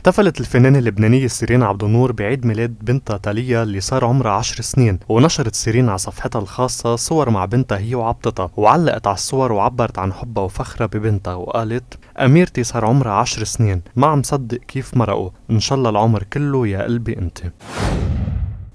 احتفلت الفنانة اللبنانية سيرين عبد النور بعيد ميلاد بنتها تاليا اللي صار عمرها 10 سنين ونشرت سيرين على صفحتها الخاصة صور مع بنتها هي وعبطتها وعلقت على الصور وعبرت عن حبها وفخرها ببنتها وقالت أميرتي صار عمرها 10 سنين ما عم صدق كيف مرقوا إن شاء الله العمر كله يا قلبي أنت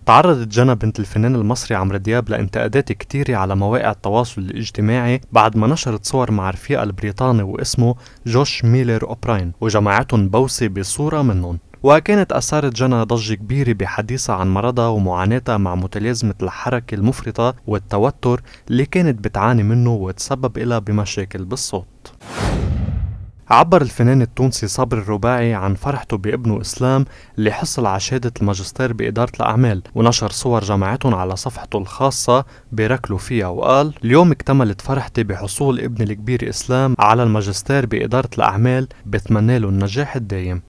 تعرضت جنى بنت الفنان المصري عمرو دياب لانتقادات كتيرة على مواقع التواصل الاجتماعي بعد ما نشرت صور مع رفيقها البريطاني واسمه جوش ميلر أوبراين وجمعتهم بوسة بصورة منهم وكانت أثارت جنى ضجة كبيرة بحديثها عن مرضها ومعاناتها مع متلازمة الحركة المفرطة والتوتر اللي كانت بتعاني منه وتسبب لها بمشاكل بالصوت عبر الفنان التونسي صبري الرباعي عن فرحته بابنه إسلام اللي حصل على شهادة الماجستير بإدارة الأعمال ونشر صور جامعتهم على صفحته الخاصة بيركلوا فيها وقال اليوم اكتملت فرحتي بحصول ابني الكبير إسلام على الماجستير بإدارة الأعمال بتمنى له النجاح الدايم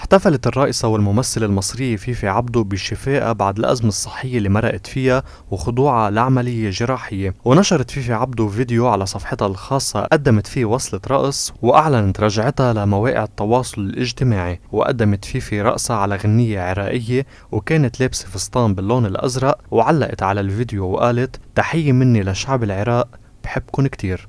احتفلت الرائصة والممثل المصري فيفي عبده بالشفاء بعد الأزمة الصحية اللي مرقت فيها وخضوعها لعملية جراحية ونشرت فيفي عبده فيديو على صفحتها الخاصة قدمت فيه وصلة رقص وأعلنت رجعتها لمواقع التواصل الاجتماعي وقدمت فيفي رأسة على غنية عراقية وكانت لابسة فستان باللون الأزرق وعلقت على الفيديو وقالت تحية مني لشعب العراق بحبكن كتير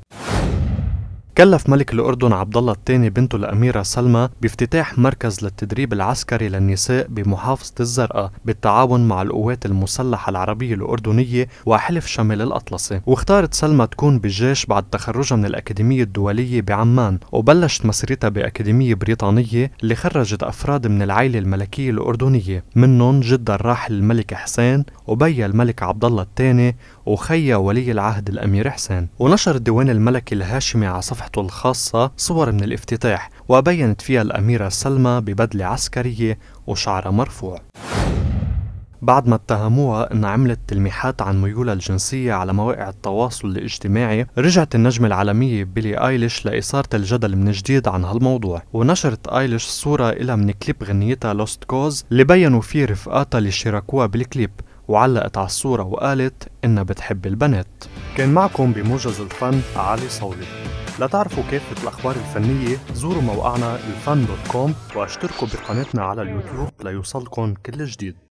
كلف ملك الأردن عبد الله الثاني بنته الأميرة سلمى بافتتاح مركز للتدريب العسكري للنساء بمحافظة الزرقاء بالتعاون مع القوات المسلحة العربية الأردنية وحلف شمال الأطلسي واختارت سلمى تكون بالجيش بعد تخرجها من الأكاديمية الدولية بعمان وبلشت مسيرتها بأكاديمية بريطانية اللي خرجت أفراد من العائلة الملكية الأردنية منهم جدا الراحل الملك حسين وبيا الملك عبد الله الثاني وخيا ولي العهد الأمير حسين ونشر الديوان الملكي الهاشمي على صفحته الخاصة صور من الافتتاح وبينت فيها الأميرة سلمى ببدلة عسكرية وشعرها مرفوع بعد ما اتهموها انها عملت تلميحات عن ميولها الجنسية على مواقع التواصل الاجتماعي، رجعت النجمة العالمية بيلي ايليش لإثارة الجدل من جديد عن هالموضوع، ونشرت ايليش صورة إلها من كليب غنيتها لوست كوز اللي بينوا فيه رفقاتها اللي شاركوها بالكليب، وعلقت على الصورة وقالت إنها بتحب البنات كان معكم بموجز الفن علي صولي لتعرفوا كافة الأخبار الفنية زوروا موقعنا الفن دوت كوم واشتركوا بقناتنا على اليوتيوب ليوصلكم كل جديد